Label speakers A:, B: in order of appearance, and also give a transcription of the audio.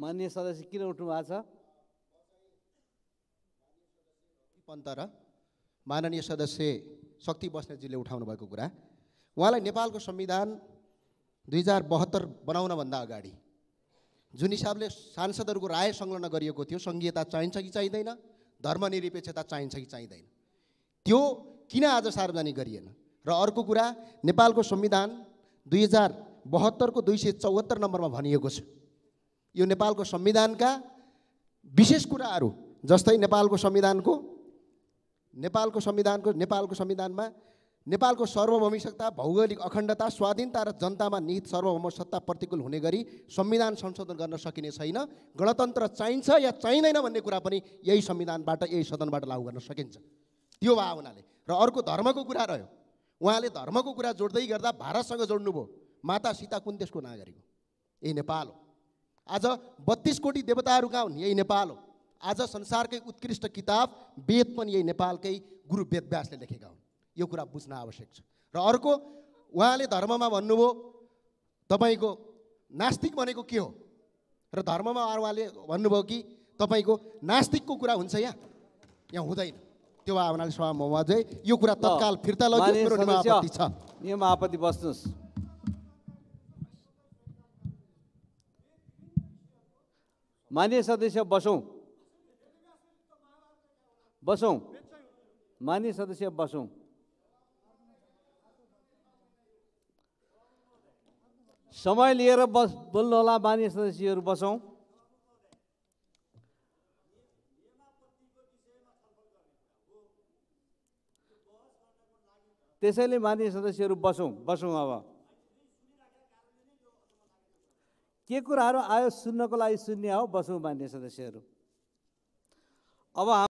A: मान्य सदस्य किन उठ्नु भएको छ पन्त माननीय सदस्य शक्ति बस्नेतजीले उठाउनु भएको कुरा उहाँलाई नेपालको संविधान दुई हजार बहत्तर बनाउनभन्दा अगाडि जुन हिसाबले सांसदहरूको राय संलग्न गरिएको थियो सङ्घीयता चाहिन्छ कि चाहिँदैन धर्मनिरपेक्षता चाहिन्छ कि चाहिँदैन त्यो किन आज सार्वजनिक गरिएन र अर्को कुरा नेपालको संविधान दुई हजार बहत्तरको दुई सय चौहत्तर नम्बरमा भनिएको छ यो नेपालको संविधानका विशेष कुराहरू जस्तै नेपालको संविधानको नेपालको संविधानको नेपालको संविधानमा नेपालको सार्वभौमिकता भौगोलिक अखण्डता स्वाधीनता र जनतामा निहित सार्वभौम सत्ता प्रतिकूल हुने गरी संविधान संशोधन गर्न सकिने छैन गणतन्त्र चाहिन्छ या चाहिँदैन भन्ने कुरा पनि यही संविधानबाट यही सदनबाट लागू गर्न सकिन्छ त्यो भयो हुनाले र अर्को धर्मको कुरा रह्यो उहाँले धर्मको कुरा जोड्दै गर्दा भारतसँग जोड्नुभयो माता सीता कुन देशको नागरिक हो यही नेपाल हो आज बत्तिस कोटी देवताहरू कहाँ हुन् यही नेपाल हो आज संसारकै उत्कृष्ट किताब वेद पनि यही नेपालकै गुरु वेदव्यासले लेखेका हुन् यो कुरा बुझ्न आवश्यक छ र अर्को उहाँले धर्ममा भन्नुभयो तपाईँको नास्तिक भनेको के हो र धर्ममा उहाँले भन्नुभयो कि तपाईँको नास्तिकको कुरा हुन्छ यहाँ यहाँ हुँदैन त्यो भावनाले सभामा उहाँ चाहिँ यो कुरा तत्काल फिर्ता लग्यो
B: नियम आपत्ति बस्नुहोस् मान्य सदस्य बसौँ बसौँ मान्य सदस्य बसौँ समय लिएर बस होला मान्य सदस्यहरू बसौँ त्यसैले मान्य सदस्यहरू बसौँ बसौँ अब के कुराहरू आयो सुन्नको लागि सुन्ने हो बसौँ मान्ने सदस्यहरू अब